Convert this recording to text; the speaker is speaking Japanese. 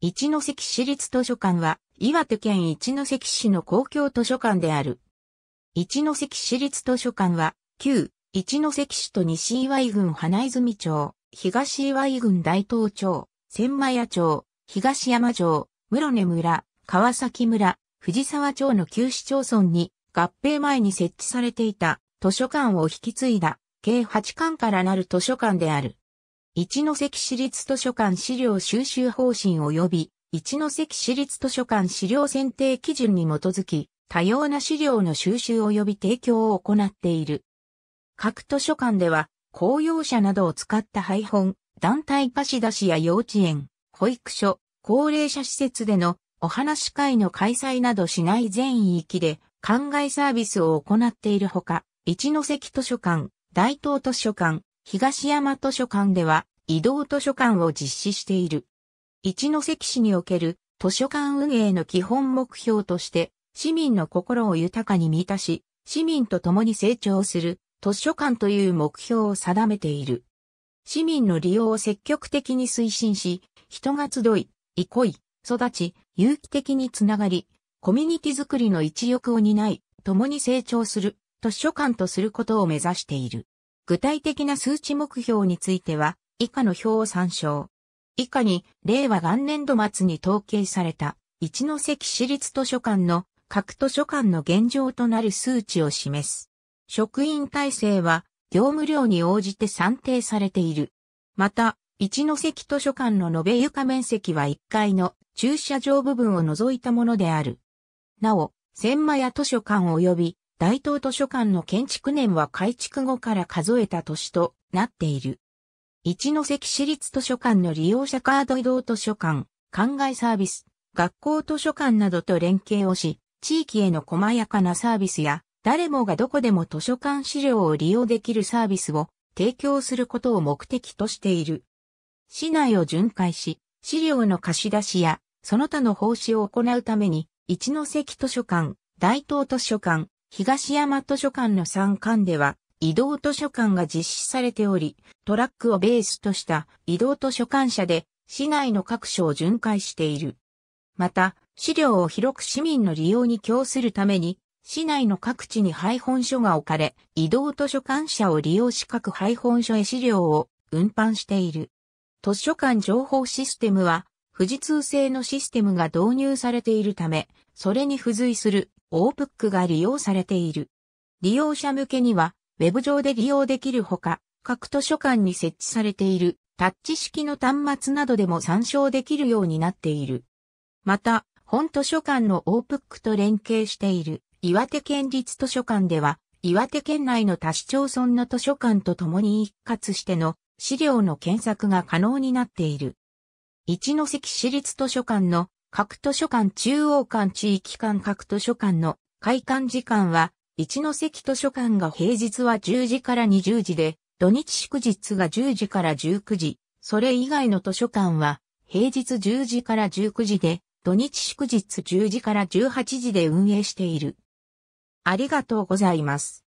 一ノ関市立図書館は、岩手県一ノ関市の公共図書館である。一ノ関市立図書館は、旧、一ノ関市と西岩井郡花泉町、東岩井郡大東町、千枚屋町、東山城、室根村、川崎村、藤沢町の旧市町村に合併前に設置されていた図書館を引き継いだ計8館からなる図書館である。一関市立図書館資料収集方針及び、一関市立図書館資料選定基準に基づき、多様な資料の収集及び提供を行っている。各図書館では、公用車などを使った配本、団体貸し出しや幼稚園、保育所、高齢者施設でのお話し会の開催などしない全域で、灌漑サービスを行っているほか、一関図書館、大東図書館、東山図書館では移動図書館を実施している。一関市における図書館運営の基本目標として、市民の心を豊かに満たし、市民と共に成長する図書館という目標を定めている。市民の利用を積極的に推進し、人が集い、憩い、育ち、有機的につながり、コミュニティづくりの一翼を担い、共に成長する図書館とすることを目指している。具体的な数値目標については、以下の表を参照。以下に、令和元年度末に統計された、一関市立図書館の各図書館の現状となる数値を示す。職員体制は、業務量に応じて算定されている。また、一関図書館の延べ床面積は1階の駐車場部分を除いたものである。なお、千間屋図書館及び大東図書館の建築年は改築後から数えた年となっている。一ノ関市立図書館の利用者カード移動図書館、灌漑サービス、学校図書館などと連携をし、地域への細やかなサービスや、誰もがどこでも図書館資料を利用できるサービスを提供することを目的としている。市内を巡回し、資料の貸し出しや、その他の奉仕を行うために、一ノ関図書館、大東図書館、東山図書館の3館では、移動図書館が実施されており、トラックをベースとした移動図書館車で市内の各所を巡回している。また、資料を広く市民の利用に供するために、市内の各地に配本所が置かれ、移動図書館車を利用し各配本所へ資料を運搬している。図書館情報システムは、富士通製のシステムが導入されているため、それに付随するオープックが利用されている。利用者向けには、ウェブ上で利用できるほか、各図書館に設置されているタッチ式の端末などでも参照できるようになっている。また、本図書館のオープックと連携している岩手県立図書館では、岩手県内の多市町村の図書館と共に一括しての資料の検索が可能になっている。一関市立図書館の各図書館中央館地域館各図書館の開館時間は、一関図書館が平日は10時から20時で、土日祝日が10時から19時、それ以外の図書館は、平日10時から19時で、土日祝日10時から18時で運営している。ありがとうございます。